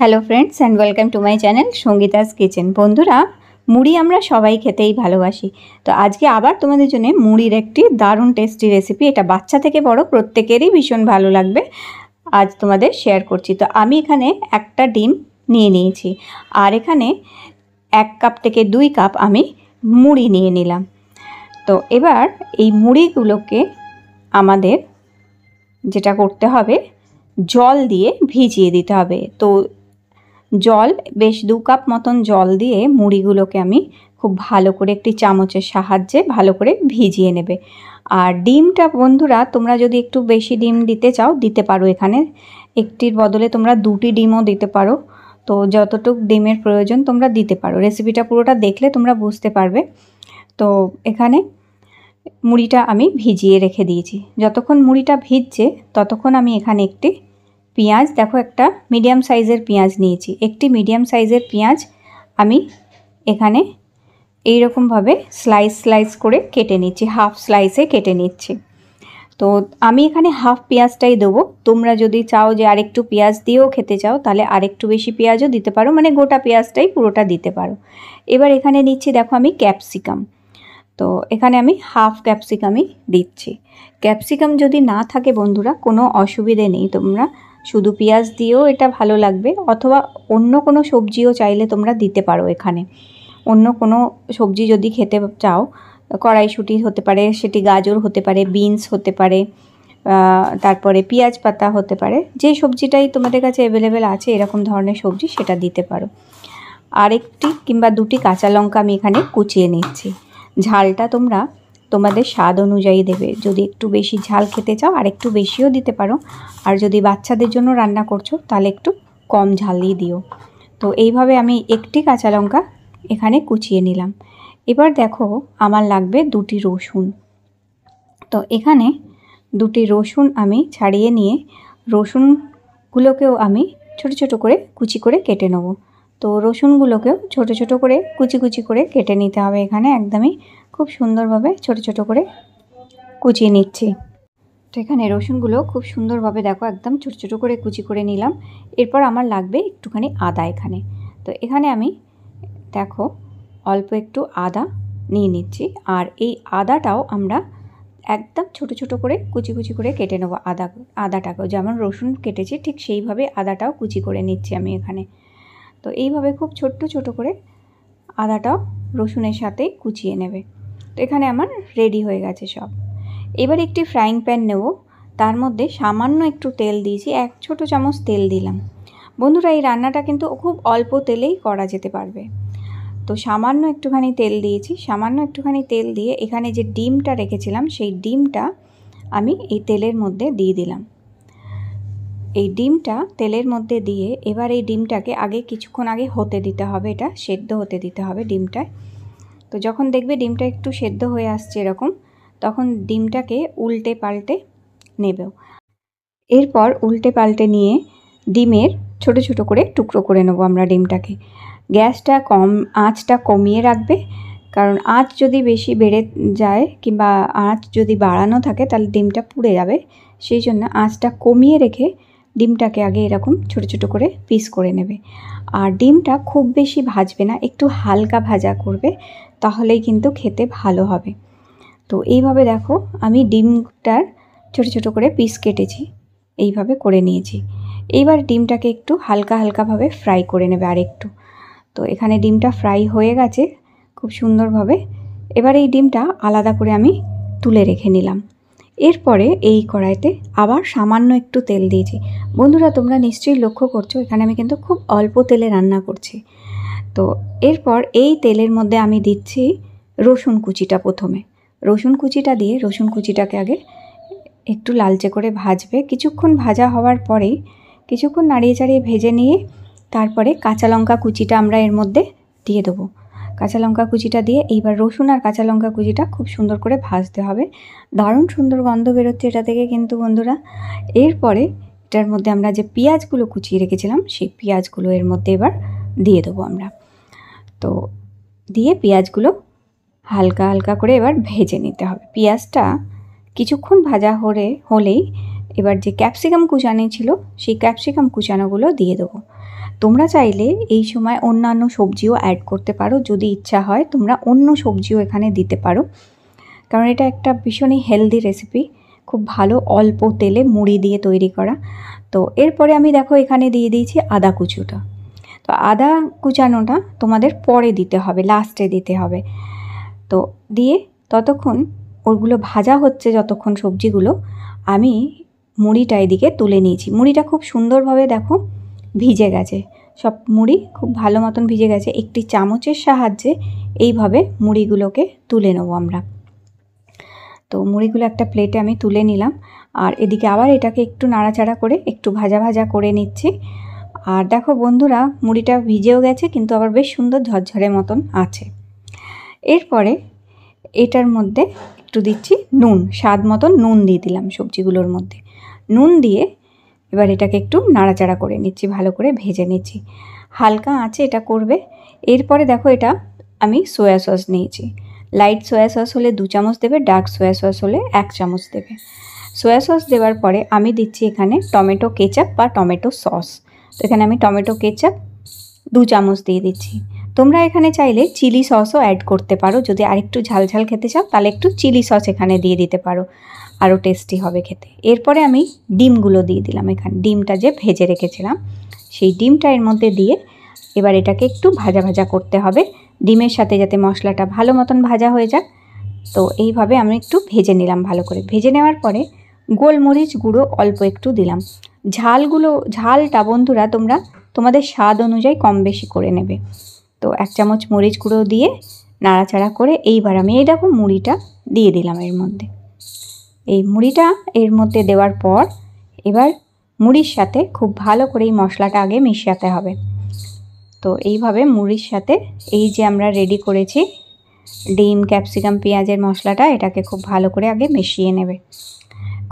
hello friends and welcome to my channel Sangeeta's kitchen বন্ধুরা মুড়ি আমরা সবাই খেতেই ভালোবাসি তো আজকে আবার তোমাদের জন্য মুড়ির একটি দারুণ টেস্টি রেসিপি এটা বাচ্চা থেকে বড় প্রত্যেকেরই ভীষণ ভালো লাগবে আজ তোমাদের শেয়ার করছি তো আমি এখানে একটা ডিম নিয়ে নিয়েছি আর এখানে এক কাপ থেকে দুই কাপ আমি মুড়ি নিয়ে নিলাম তো এবার এই মুড়িগুলোকে আমাদের যেটা করতে হবে জল দিয়ে ভিজিয়ে দিতে হবে তো জল বেশ দু কাপ মতন জল দিয়ে মুড়িগুলোকে আমি খুব ভালো করে একটি চামচের সাহায্যে ভালো করে ভিজিয়ে নেবে আর ডিমটা বন্ধুরা তোমরা যদি একটু বেশি ডিম দিতে চাও দিতে পারো এখানে একটির বদলে তোমরা দুটি ডিমও দিতে পারো তো যতটুক ডিমের প্রয়োজন তোমরা দিতে পারো রেসিপিটা পুরোটা দেখলে তোমরা বুঝতে পারবে তো এখানে মুড়িটা আমি ভিজিয়ে রেখে দিয়েছি যতক্ষণ মুড়িটা ভিজছে ততক্ষণ আমি এখানে একটি পেঁয়াজ দেখো একটা মিডিয়াম সাইজের পেঁয়াজ নিয়েছি একটি মিডিয়াম সাইজের পেঁয়াজ আমি এখানে এই রকমভাবে স্লাইস স্লাইস করে কেটে নিচ্ছি হাফ স্লাইসে কেটে নিচ্ছি তো আমি এখানে হাফ পেঁয়াজটাই দেবো তোমরা যদি চাও যে আরেকটু পেঁয়াজ দিয়েও খেতে চাও তাহলে আরেকটু বেশি পেঁয়াজও দিতে পারো মানে গোটা পেঁয়াজটাই পুরোটা দিতে পারো এবার এখানে নিচ্ছি দেখো আমি ক্যাপসিকাম তো এখানে আমি হাফ ক্যাপসিকামই দিচ্ছি ক্যাপসিকাম যদি না থাকে বন্ধুরা কোনো অসুবিধে নেই তোমরা শুধু পেঁয়াজ দিয়েও এটা ভালো লাগবে অথবা অন্য কোনো সবজিও চাইলে তোমরা দিতে পারো এখানে অন্য কোনো সবজি যদি খেতে চাও কড়াইশুটি হতে পারে সেটি গাজর হতে পারে বিনস হতে পারে তারপরে পেঁয়াজ পাতা হতে পারে যে সবজিটাই তোমাদের কাছে অ্যাভেলেবেল আছে এরকম ধরনের সবজি সেটা দিতে পারো আরেকটি কিংবা দুটি কাঁচা লঙ্কা আমি এখানে কুচিয়ে নিচ্ছি ঝালটা তোমরা তোমাদের স্বাদ অনুযায়ী দেবে যদি একটু বেশি ঝাল খেতে চাও আর একটু বেশিও দিতে পারো আর যদি বাচ্চাদের জন্য রান্না করছো তাহলে একটু কম ঝাল দিয়ে দিও তো এইভাবে আমি একটি কাঁচা লঙ্কা এখানে কুচিয়ে নিলাম এবার দেখো আমার লাগবে দুটি রসুন তো এখানে দুটি রসুন আমি ছাড়িয়ে নিয়ে রসুনগুলোকেও আমি ছোট ছোট করে কুচি করে কেটে নেব তো রসুনগুলোকেও ছোট ছোট করে কুচি কুচি করে কেটে নিতে হবে এখানে একদমই খুব সুন্দরভাবে ছোট ছোট করে কুচিয়ে নিচ্ছি তো এখানে রসুনগুলো খুব সুন্দরভাবে দেখো একদম ছোট ছোট করে কুচি করে নিলাম এরপর আমার লাগবে একটুখানি আদা এখানে তো এখানে আমি দেখো অল্প একটু আদা নিয়ে নিচ্ছি আর এই আদাটাও আমরা একদম ছোট ছোট করে কুচি কুচি করে কেটে নেবো আদা আদাটাকেও যেমন রসুন কেটেছি ঠিক সেইভাবে আদাটাও কুচি করে নিচ্ছি আমি এখানে তো এইভাবে খুব ছোট্ট ছোট করে আদাটাও রসুনের সাথে কুচিয়ে নেবে তো এখানে আমার রেডি হয়ে গেছে সব এবার একটি ফ্রাইং প্যান নেব তার মধ্যে সামান্য একটু তেল দিয়েছি এক ছোট চামচ তেল দিলাম বন্ধুরা এই রান্নাটা কিন্তু খুব অল্প তেলেই করা যেতে পারবে তো সামান্য একটুখানি তেল দিয়েছি সামান্য একটুখানি তেল দিয়ে এখানে যে ডিমটা রেখেছিলাম সেই ডিমটা আমি এই তেলের মধ্যে দিয়ে দিলাম এই ডিমটা তেলের মধ্যে দিয়ে এবার এই ডিমটাকে আগে কিছুক্ষণ আগে হতে দিতে হবে এটা সেদ্ধ হতে দিতে হবে ডিমটায় তো যখন দেখবে ডিমটা একটু সেদ্ধ হয়ে আসছে এরকম তখন ডিমটাকে উল্টে পাল্টে নেবেও এরপর উল্টে পাল্টে নিয়ে ডিমের ছোট ছোট করে টুকরো করে নেবো আমরা ডিমটাকে গ্যাসটা কম আঁচটা কমিয়ে রাখবে কারণ আঁচ যদি বেশি বেড়ে যায় কিংবা আঁচ যদি বাড়ানো থাকে তাহলে ডিমটা পুড়ে যাবে সেই জন্য আঁচটা কমিয়ে রেখে ডিমটাকে আগে এরকম ছোট ছোট করে পিস করে নেবে আর ডিমটা খুব বেশি ভাজবে না একটু হালকা ভাজা করবে তাহলেই কিন্তু খেতে ভালো হবে তো এইভাবে দেখো আমি ডিমটার ছোট ছোট করে পিস কেটেছি এইভাবে করে নিয়েছি এইবার ডিমটাকে একটু হালকা হালকাভাবে ফ্রাই করে নেবে আর একটু তো এখানে ডিমটা ফ্রাই হয়ে গেছে খুব সুন্দরভাবে এবার এই ডিমটা আলাদা করে আমি তুলে রেখে নিলাম এরপরে এই কড়াইতে আবার সামান্য একটু তেল দিয়েছি বন্ধুরা তোমরা নিশ্চয়ই লক্ষ্য করছো এখানে আমি কিন্তু খুব অল্প তেলে রান্না করছি তো এরপর এই তেলের মধ্যে আমি দিচ্ছি রসুন কুচিটা প্রথমে রসুন কুচিটা দিয়ে রসুন কুচিটাকে আগে একটু লালচে করে ভাজবে কিছুক্ষণ ভাজা হওয়ার পরেই কিছুক্ষণ নাড়িয়ে চাড়িয়ে ভেজে নিয়ে তারপরে কাঁচা লঙ্কা কুচিটা আমরা এর মধ্যে দিয়ে দেবো কাঁচা লঙ্কা কুচিটা দিয়ে এইবার রসুন আর কাঁচা লঙ্কা কুচিটা খুব সুন্দর করে ভাজতে হবে দারুণ সুন্দর গন্ধ বেরোচ্ছে এটা থেকে কিন্তু বন্ধুরা এরপরে এটার মধ্যে আমরা যে পেঁয়াজগুলো কুচিয়ে রেখেছিলাম সেই পেঁয়াজগুলো এর মধ্যে এবার দিয়ে দেবো আমরা তো দিয়ে পেঁয়াজগুলো হালকা হালকা করে এবার ভেজে নিতে হবে পেঁয়াজটা কিছুক্ষণ ভাজা হলে হলেই এবার যে ক্যাপসিকাম কুচানি ছিল সেই ক্যাপসিকাম কুচানোগুলো দিয়ে দেবো তোমরা চাইলে এই সময় অন্যান্য সবজিও অ্যাড করতে পারো যদি ইচ্ছা হয় তোমরা অন্য সবজিও এখানে দিতে পারো কারণ এটা একটা ভীষণই হেলদি রেসিপি খুব ভালো অল্প তেলে মুড়ি দিয়ে তৈরি করা তো এরপরে আমি দেখো এখানে দিয়ে দিয়েছি আদা কুচুটা তো আদা কুচানোটা তোমাদের পরে দিতে হবে লাস্টে দিতে হবে তো দিয়ে ততক্ষণ ওগুলো ভাজা হচ্ছে যতক্ষণ সবজিগুলো আমি মুড়িটা এদিকে তুলে নিয়েছি মুড়িটা খুব সুন্দরভাবে দেখো ভিজে গেছে সব মুড়ি খুব ভালো মতন ভিজে গেছে একটি চামচের সাহায্যে এইভাবে মুড়িগুলোকে তুলে নেবো আমরা তো মুড়িগুলো একটা প্লেটে আমি তুলে নিলাম আর এদিকে আবার এটাকে একটু নাড়াচাড়া করে একটু ভাজা ভাজা করে নিচ্ছি আর দেখো বন্ধুরা মুড়িটা ভিজেও গেছে কিন্তু আবার বেশ সুন্দর ঝরঝরে মতন আছে এরপরে এটার মধ্যে একটু দিচ্ছি নুন স্বাদ মতন নুন দিয়ে দিলাম সবজিগুলোর মধ্যে নুন দিয়ে এবার এটাকে একটু নাড়াচাড়া করে নিচ্ছি ভালো করে ভেজে নিচ্ছি হালকা আঁচে এটা করবে এরপরে দেখো এটা আমি সোয়া সস নিয়েছি লাইট সোয়া সস হলে দু চামচ দেবে ডার্ক সোয়া সস হলে এক চামচ দেবে সোয়া সস দেওয়ার পরে আমি দিচ্ছি এখানে টমেটো কেচাপ বা টমেটো সস তো এখানে আমি টমেটো কেচাপ দু চামচ দিয়ে দিচ্ছি তোমরা এখানে চাইলে চিলি সসও অ্যাড করতে পারো যদি আরেকটু ঝাল ঝাল খেতে চাও তাহলে একটু চিলি সস এখানে দিয়ে দিতে পারো আরও টেস্টি হবে খেতে এরপরে আমি ডিমগুলো দিয়ে দিলাম এখানে ডিমটা যে ভেজে রেখেছিলাম সেই ডিমটা এর মধ্যে দিয়ে এবার এটাকে একটু ভাজা ভাজা করতে হবে ডিমের সাথে যাতে মশলাটা ভালো মতন ভাজা হয়ে যাক তো এইভাবে আমি একটু ভেজে নিলাম ভালো করে ভেজে নেওয়ার পরে গোলমরিচ গুঁড়ো অল্প একটু দিলাম ঝালগুলো ঝালটা বন্ধুরা তোমরা তোমাদের স্বাদ অনুযায়ী কম বেশি করে নেবে তো এক চামচ মরিচ গুঁড়ো দিয়ে নাড়াচাড়া করে এইবার আমি এই দেখো মুড়িটা দিয়ে দিলাম এর মধ্যে এই মুড়িটা এর মধ্যে দেওয়ার পর এবার মুড়ির সাথে খুব ভালো করে এই মশলাটা আগে মিশাতে হবে তো এইভাবে মুড়ির সাথে এই যে আমরা রেডি করেছি ডিম ক্যাপসিকাম পেঁয়াজের মশলাটা এটাকে খুব ভালো করে আগে মিশিয়ে নেবে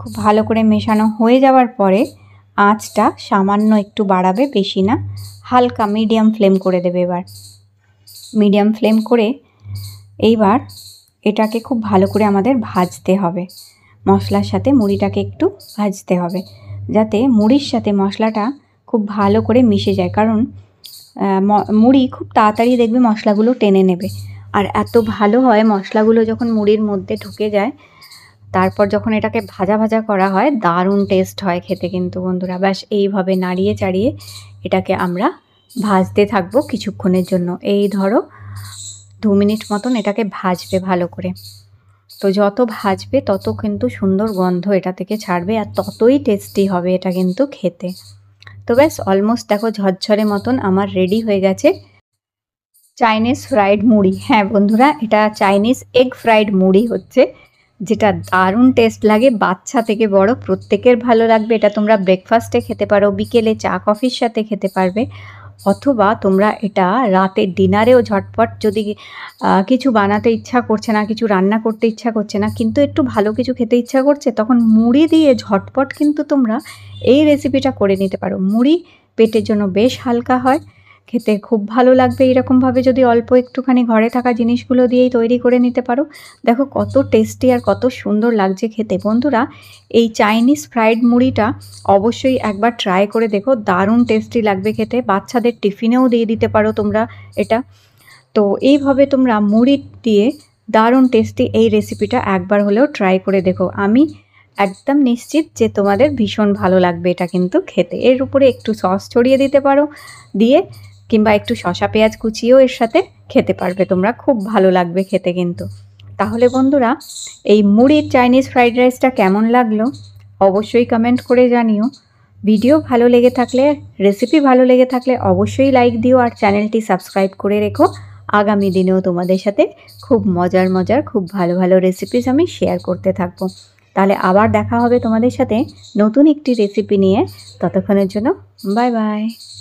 খুব ভালো করে মেশানো হয়ে যাওয়ার পরে আঁচটা সামান্য একটু বাড়াবে বেশি না হালকা মিডিয়াম ফ্লেম করে দেবে এবার মিডিয়াম ফ্লেম করে এইবার এটাকে খুব ভালো করে আমাদের ভাজতে হবে মশলার সাথে মুড়িটাকে একটু ভাজতে হবে যাতে মুড়ির সাথে মশলাটা খুব ভালো করে মিশে যায় কারণ মুড়ি খুব তাড়াতাড়ি দেখবে মশলাগুলো টেনে নেবে আর এত ভালো হয় মশলাগুলো যখন মুড়ির মধ্যে ঢুকে যায় তারপর যখন এটাকে ভাজা ভাজা করা হয় দারুণ টেস্ট হয় খেতে কিন্তু বন্ধুরা ব্যাস এইভাবে নাড়িয়ে চাড়িয়ে এটাকে আমরা ভাজতে থাকবো কিছুক্ষণের জন্য এই ধরো দু মিনিট মতন এটাকে ভাজবে ভালো করে তো যত ভাজবে তত কিন্তু সুন্দর গন্ধ এটা থেকে ছাড়বে আর ততই টেস্টি হবে এটা কিন্তু খেতে তো ব্যাস অলমোস্ট দেখো ঝরঝরে মতন আমার রেডি হয়ে গেছে চাইনিজ ফ্রাইড মুড়ি হ্যাঁ বন্ধুরা এটা চাইনিজ এগ ফ্রাইড মুড়ি হচ্ছে যেটা দারুণ টেস্ট লাগে বাচ্চা থেকে বড় প্রত্যেকের ভালো লাগবে এটা তোমরা ব্রেকফাস্টে খেতে পারো বিকেলে চা কফির সাথে খেতে পারবে অথবা তোমরা এটা রাতে ডিনারেও ঝটপট যদি কিছু বানাতে ইচ্ছা করছে না কিছু রান্না করতে ইচ্ছা করছে না কিন্তু একটু ভালো কিছু খেতে ইচ্ছা করছে তখন মুড়ি দিয়ে ঝটপট কিন্তু তোমরা এই রেসিপিটা করে নিতে পারো মুড়ি পেটের জন্য বেশ হালকা হয় খেতে খুব ভালো লাগবে এরকমভাবে যদি অল্প একটুখানি ঘরে থাকা জিনিসগুলো দিয়েই তৈরি করে নিতে পারো দেখো কত টেস্টি আর কত সুন্দর লাগছে খেতে বন্ধুরা এই চাইনিজ ফ্রাইড মুড়িটা অবশ্যই একবার ট্রাই করে দেখো দারুণ টেস্টি লাগবে খেতে বাচ্চাদের টিফিনেও দিয়ে দিতে পারো তোমরা এটা তো এইভাবে তোমরা মুড়ি দিয়ে দারুণ টেস্টি এই রেসিপিটা একবার হলেও ট্রাই করে দেখো আমি একদম নিশ্চিত যে তোমাদের ভীষণ ভালো লাগবে এটা কিন্তু খেতে এর উপরে একটু সস ছড়িয়ে দিতে পারো দিয়ে কিংবা একটু শশা পেঁয়াজ কুচিয়েও এর সাথে খেতে পারবে তোমরা খুব ভালো লাগবে খেতে কিন্তু তাহলে বন্ধুরা এই মুড়ির চাইনিজ ফ্রাইড রাইসটা কেমন লাগলো অবশ্যই কমেন্ট করে জানিও ভিডিও ভালো লেগে থাকলে রেসিপি ভালো লেগে থাকলে অবশ্যই লাইক দিও আর চ্যানেলটি সাবস্ক্রাইব করে রেখো আগামী দিনেও তোমাদের সাথে খুব মজার মজার খুব ভালো ভালো রেসিপিস আমি শেয়ার করতে থাকবো তাহলে আবার দেখা হবে তোমাদের সাথে নতুন একটি রেসিপি নিয়ে ততক্ষণের জন্য বাই বাই